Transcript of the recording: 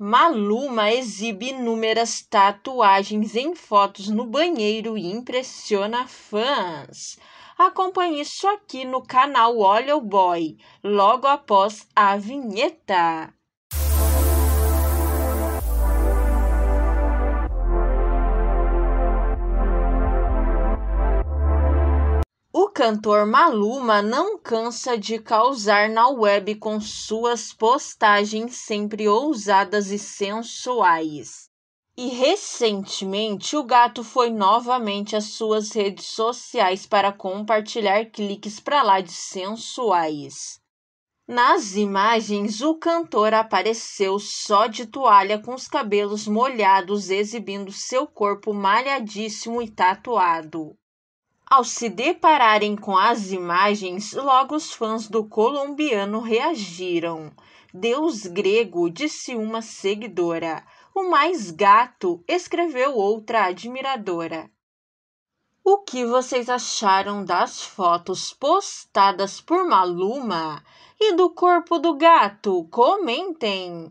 Maluma exibe inúmeras tatuagens em fotos no banheiro e impressiona fãs. Acompanhe isso aqui no canal Olha o Boy, logo após a vinheta. cantor Maluma não cansa de causar na web com suas postagens sempre ousadas e sensuais. E recentemente o gato foi novamente às suas redes sociais para compartilhar cliques para lá de sensuais. Nas imagens, o cantor apareceu só de toalha com os cabelos molhados, exibindo seu corpo malhadíssimo e tatuado. Ao se depararem com as imagens, logo os fãs do colombiano reagiram. Deus grego, disse uma seguidora. O mais gato, escreveu outra admiradora. O que vocês acharam das fotos postadas por Maluma e do corpo do gato? Comentem!